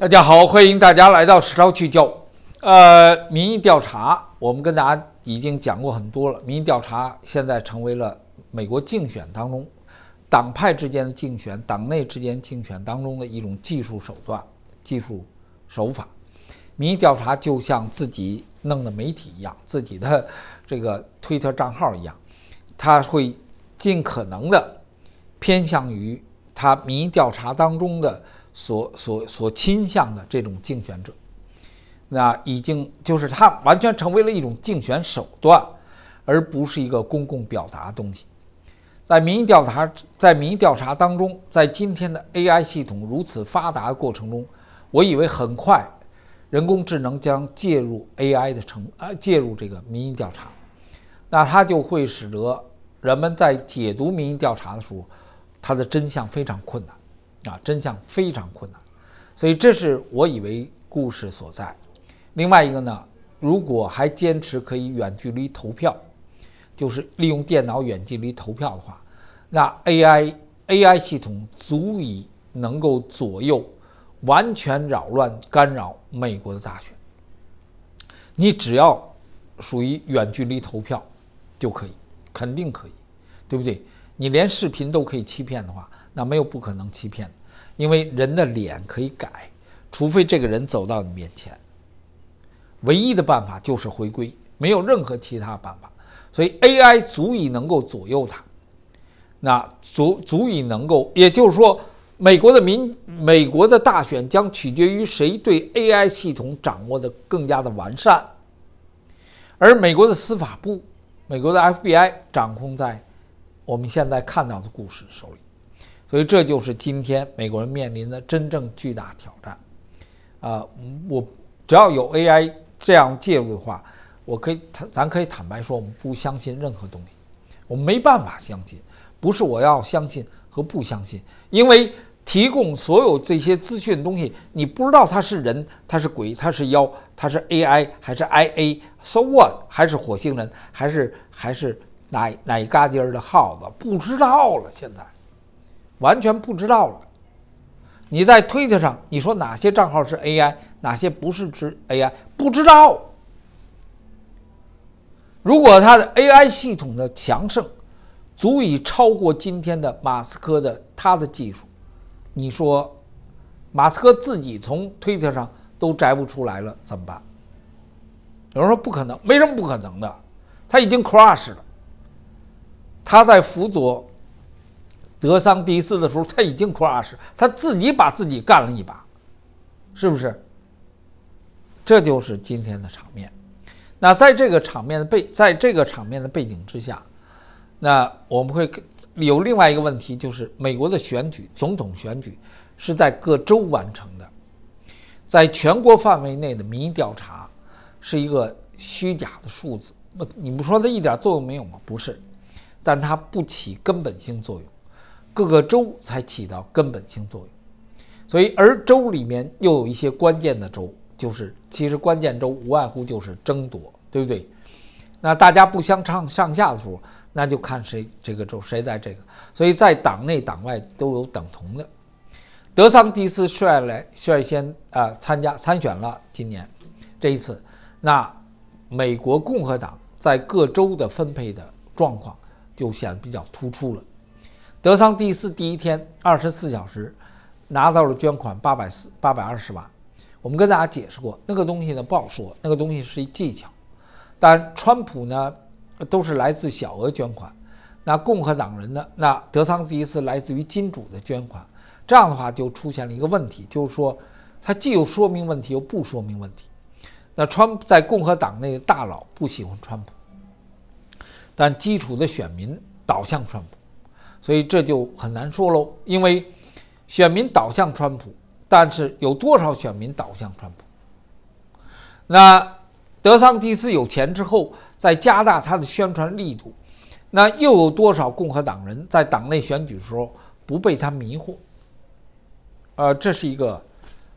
大家好，欢迎大家来到时超聚焦。呃，民意调查，我们跟大家已经讲过很多了。民意调查现在成为了美国竞选当中，党派之间的竞选、党内之间竞选当中的一种技术手段、技术手法。民意调查就像自己弄的媒体一样，自己的这个推特账号一样，他会尽可能的偏向于他民意调查当中的。所所所倾向的这种竞选者，那已经就是他完全成为了一种竞选手段，而不是一个公共表达东西。在民意调查，在民意调查当中，在今天的 AI 系统如此发达的过程中，我以为很快人工智能将介入 AI 的成啊介入这个民意调查，那它就会使得人们在解读民意调查的时候，它的真相非常困难。啊，真相非常困难，所以这是我以为故事所在。另外一个呢，如果还坚持可以远距离投票，就是利用电脑远距离投票的话，那 AI AI 系统足以能够左右、完全扰乱、干扰美国的大选。你只要属于远距离投票，就可以，肯定可以，对不对？你连视频都可以欺骗的话。那没有不可能欺骗，因为人的脸可以改，除非这个人走到你面前。唯一的办法就是回归，没有任何其他办法。所以 AI 足以能够左右他，那足足以能够，也就是说，美国的民，美国的大选将取决于谁对 AI 系统掌握的更加的完善。而美国的司法部，美国的 FBI 掌控在我们现在看到的故事手里。所以这就是今天美国人面临的真正巨大挑战，啊，我只要有 AI 这样介入的话，我可以坦咱可以坦白说，我们不相信任何东西，我们没办法相信，不是我要相信和不相信，因为提供所有这些资讯的东西，你不知道他是人，他是鬼，他是妖，他是 AI 还是 IA，so what，还是火星人，还是还是哪哪一嘎叽儿的耗子，不知道了现在。完全不知道了。你在推特上，你说哪些账号是 AI，哪些不是知 AI？不知道。如果他的 AI 系统的强盛足以超过今天的马斯克的他的技术，你说马斯克自己从推特上都摘不出来了怎么办？有人说不可能，没什么不可能的，他已经 c r u s h 了，他在辅佐。德桑第斯的时候，他已经 crush，他自己把自己干了一把，是不是？这就是今天的场面。那在这个场面的背，在这个场面的背景之下，那我们会有另外一个问题，就是美国的选举，总统选举是在各州完成的，在全国范围内的民意调查是一个虚假的数字。那你不说它一点作用没有吗？不是，但它不起根本性作用。各个州才起到根本性作用，所以而州里面又有一些关键的州，就是其实关键州无外乎就是争夺，对不对？那大家不相上上下的时候，那就看谁这个州谁在这个，所以在党内党外都有等同的。德桑蒂斯率来率先啊参加参选了今年，这一次，那美国共和党在各州的分配的状况就显得比较突出了。德桑第一次第一天二十四小时，拿到了捐款八百四八百二十万。我们跟大家解释过，那个东西呢不好说，那个东西是一技巧。但川普呢，都是来自小额捐款。那共和党人呢，那德桑第一次来自于金主的捐款。这样的话就出现了一个问题，就是说他既有说明问题，又不说明问题。那川在共和党内大佬不喜欢川普，但基础的选民倒向川普。所以这就很难说喽，因为选民导向川普，但是有多少选民导向川普？那德桑蒂斯有钱之后，再加大他的宣传力度，那又有多少共和党人在党内选举的时候不被他迷惑？呃，这是一个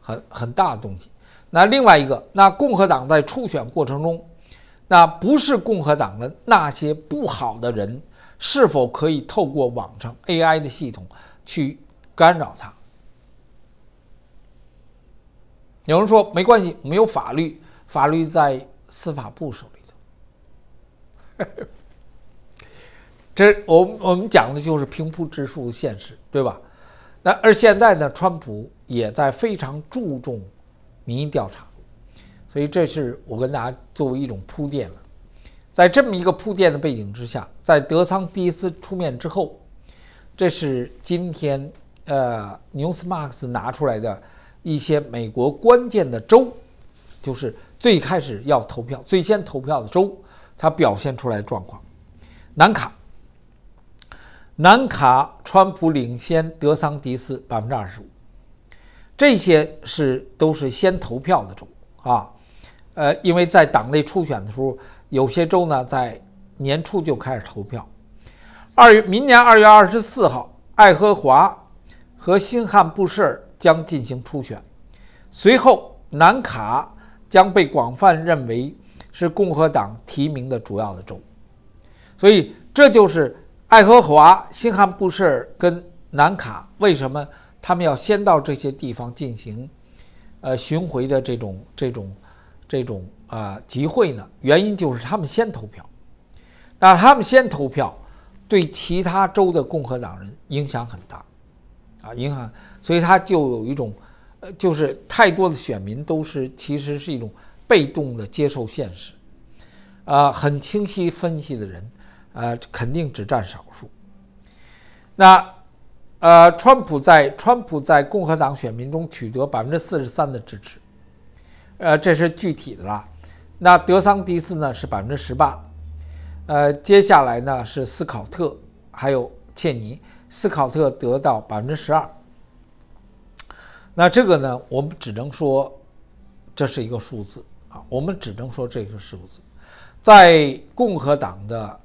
很很大的东西。那另外一个，那共和党在初选过程中，那不是共和党的那些不好的人。是否可以透过网上 AI 的系统去干扰它？有人说没关系，没有法律，法律在司法部手里头。这，我我们讲的就是平铺直述的现实，对吧？那而现在呢，川普也在非常注重民意调查，所以这是我跟大家作为一种铺垫了。在这么一个铺垫的背景之下，在德桑迪斯出面之后，这是今天呃，Newsmax 拿出来的一些美国关键的州，就是最开始要投票、最先投票的州，它表现出来的状况。南卡，南卡，川普领先德桑迪斯百分之二十五，这些是都是先投票的州啊，呃，因为在党内初选的时候。有些州呢，在年初就开始投票。二月，明年二月二十四号，爱荷华和新罕布什尔将进行初选，随后南卡将被广泛认为是共和党提名的主要的州。所以，这就是爱荷华、新罕布什尔跟南卡为什么他们要先到这些地方进行，呃，巡回的这种这种。这种呃集会呢，原因就是他们先投票，那他们先投票对其他州的共和党人影响很大，啊影响，所以他就有一种，就是太多的选民都是其实是一种被动的接受现实，呃很清晰分析的人，呃肯定只占少数，那呃川普在川普在共和党选民中取得百分之四十三的支持。呃，这是具体的了。那德桑迪斯呢是百分之十八，呃，接下来呢是斯考特，还有切尼。斯考特得到百分之十二。那这个呢，我们只能说这是一个数字啊，我们只能说这个数字。在共和党的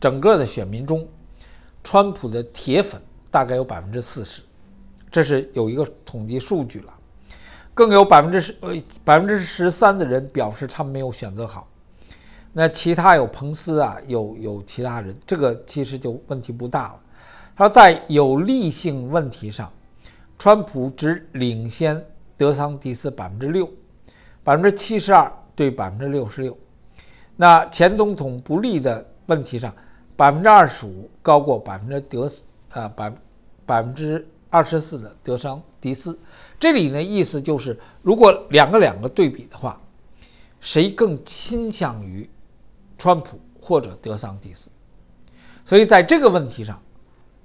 整个的选民中，川普的铁粉大概有百分之四十，这是有一个统计数据了。更有百分之十呃，百分之十三的人表示他没有选择好，那其他有彭斯啊，有有其他人，这个其实就问题不大了。他说在有利性问题上，川普只领先德桑迪斯百分之六，百分之七十二对百分之六十六。那前总统不利的问题上，百分之二十五高过百分之德斯啊，百百分之二十四的德桑迪斯。这里呢，意思就是，如果两个两个对比的话，谁更倾向于川普或者德桑蒂斯？所以在这个问题上，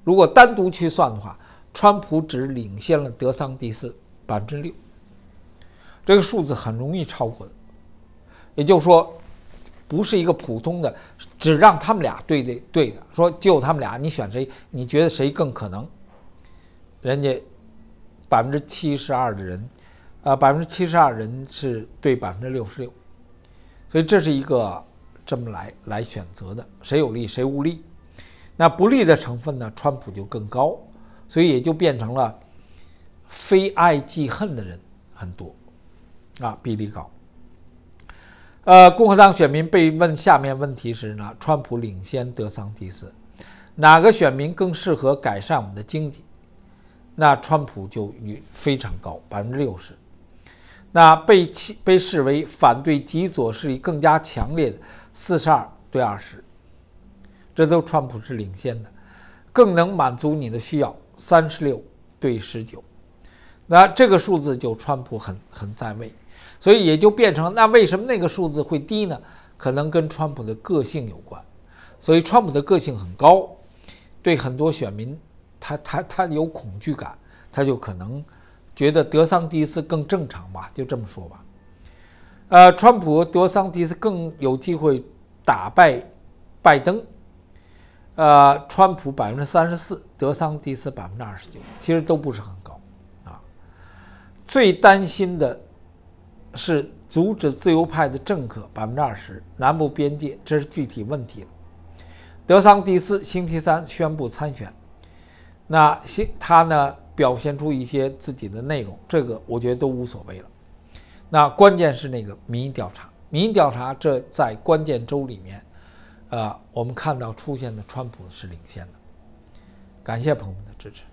如果单独去算的话，川普只领先了德桑蒂斯百分之六，这个数字很容易超过的。也就是说，不是一个普通的，只让他们俩对的对的，说就他们俩，你选谁？你觉得谁更可能？人家。百分之七十二的人，呃，百分之七十二人是对百分之六十六，所以这是一个这么来来选择的，谁有利谁无利。那不利的成分呢？川普就更高，所以也就变成了非爱即恨的人很多，啊，比例高。呃，共和党选民被问下面问题时呢，川普领先德桑蒂斯，哪个选民更适合改善我们的经济？那川普就非常高，百分之六十。那被被视为反对极左势力更加强烈的四十二对二十，这都川普是领先的，更能满足你的需要。三十六对十九，那这个数字就川普很很在位，所以也就变成那为什么那个数字会低呢？可能跟川普的个性有关。所以川普的个性很高，对很多选民。他他他有恐惧感，他就可能觉得德桑蒂斯更正常吧，就这么说吧。呃，川普德桑蒂斯更有机会打败拜登。呃，川普百分之三十四，德桑蒂斯百分之二十九，其实都不是很高啊。最担心的是阻止自由派的政客百分之二十，南部边界这是具体问题了。德桑蒂斯星期三宣布参选。那些他呢表现出一些自己的内容，这个我觉得都无所谓了。那关键是那个民意调查，民意调查这在关键周里面，呃，我们看到出现的川普是领先的。感谢朋友们的支持。